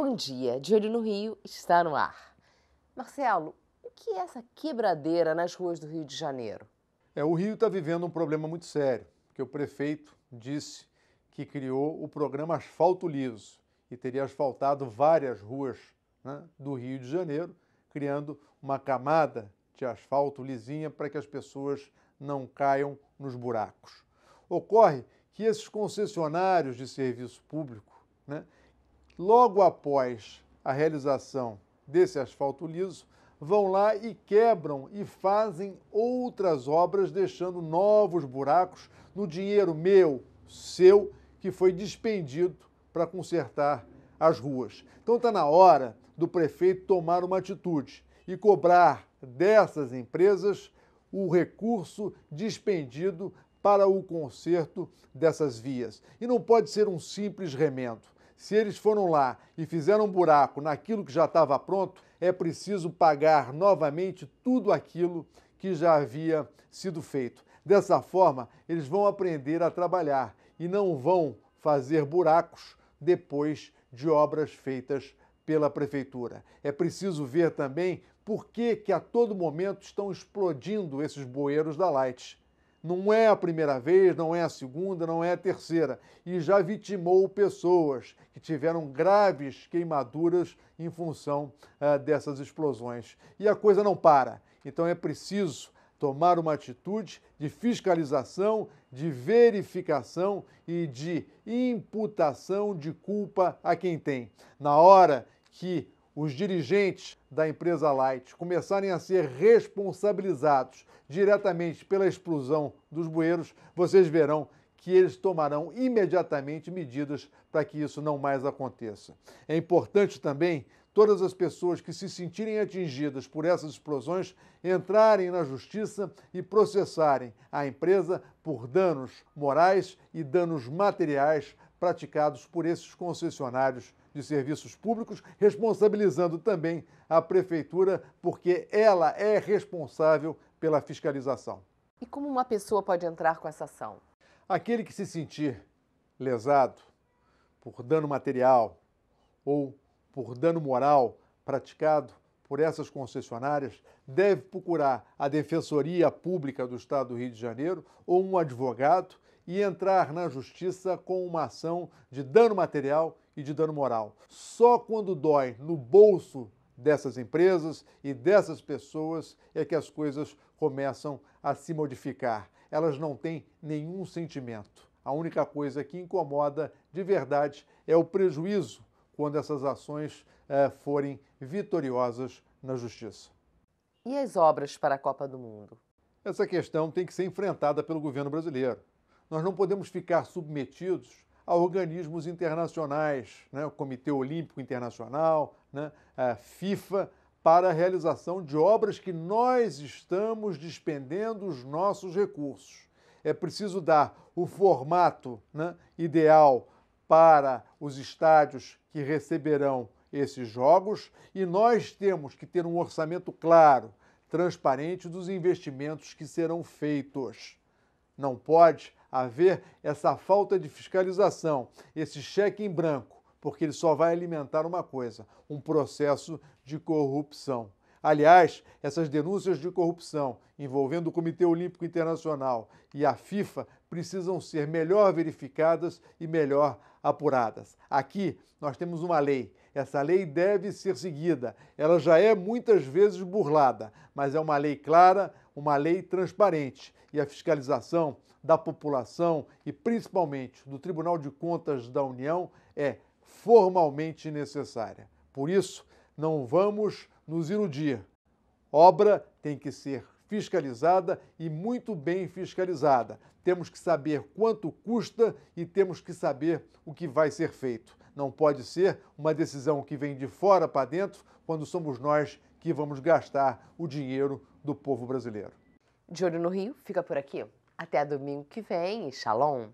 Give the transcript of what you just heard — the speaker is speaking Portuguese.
Bom dia, de olho no Rio está no ar. Marcelo, o que é essa quebradeira nas ruas do Rio de Janeiro? É, o Rio está vivendo um problema muito sério, porque o prefeito disse que criou o programa Asfalto Liso e teria asfaltado várias ruas né, do Rio de Janeiro, criando uma camada de asfalto lisinha para que as pessoas não caiam nos buracos. Ocorre que esses concessionários de serviço público né, logo após a realização desse asfalto liso, vão lá e quebram e fazem outras obras, deixando novos buracos no dinheiro meu, seu, que foi despendido para consertar as ruas. Então está na hora do prefeito tomar uma atitude e cobrar dessas empresas o recurso despendido para o conserto dessas vias. E não pode ser um simples remendo. Se eles foram lá e fizeram um buraco naquilo que já estava pronto, é preciso pagar novamente tudo aquilo que já havia sido feito. Dessa forma, eles vão aprender a trabalhar e não vão fazer buracos depois de obras feitas pela prefeitura. É preciso ver também por que, que a todo momento estão explodindo esses bueiros da Light. Não é a primeira vez, não é a segunda, não é a terceira. E já vitimou pessoas que tiveram graves queimaduras em função eh, dessas explosões. E a coisa não para. Então é preciso tomar uma atitude de fiscalização, de verificação e de imputação de culpa a quem tem. Na hora que os dirigentes da empresa Light começarem a ser responsabilizados diretamente pela explosão dos bueiros, vocês verão que eles tomarão imediatamente medidas para que isso não mais aconteça. É importante também todas as pessoas que se sentirem atingidas por essas explosões entrarem na justiça e processarem a empresa por danos morais e danos materiais praticados por esses concessionários de Serviços Públicos, responsabilizando também a Prefeitura, porque ela é responsável pela fiscalização. E como uma pessoa pode entrar com essa ação? Aquele que se sentir lesado por dano material ou por dano moral praticado por essas concessionárias deve procurar a Defensoria Pública do Estado do Rio de Janeiro ou um advogado e entrar na justiça com uma ação de dano material e de dano moral. Só quando dói no bolso dessas empresas e dessas pessoas é que as coisas começam a se modificar. Elas não têm nenhum sentimento. A única coisa que incomoda de verdade é o prejuízo quando essas ações eh, forem vitoriosas na justiça. E as obras para a Copa do Mundo? Essa questão tem que ser enfrentada pelo governo brasileiro. Nós não podemos ficar submetidos a organismos internacionais, né? o Comitê Olímpico Internacional, né? a FIFA, para a realização de obras que nós estamos despendendo os nossos recursos. É preciso dar o formato né? ideal para os estádios que receberão esses jogos e nós temos que ter um orçamento claro, transparente dos investimentos que serão feitos. Não pode haver essa falta de fiscalização, esse cheque em branco, porque ele só vai alimentar uma coisa: um processo de corrupção. Aliás, essas denúncias de corrupção envolvendo o Comitê Olímpico Internacional e a FIFA precisam ser melhor verificadas e melhor apuradas. Aqui nós temos uma lei essa lei deve ser seguida. Ela já é muitas vezes burlada, mas é uma lei clara, uma lei transparente. E a fiscalização da população e principalmente do Tribunal de Contas da União é formalmente necessária. Por isso, não vamos nos iludir. Obra tem que ser fiscalizada e muito bem fiscalizada. Temos que saber quanto custa e temos que saber o que vai ser feito. Não pode ser uma decisão que vem de fora para dentro, quando somos nós que vamos gastar o dinheiro do povo brasileiro. De olho no Rio, fica por aqui. Até domingo que vem. Shalom!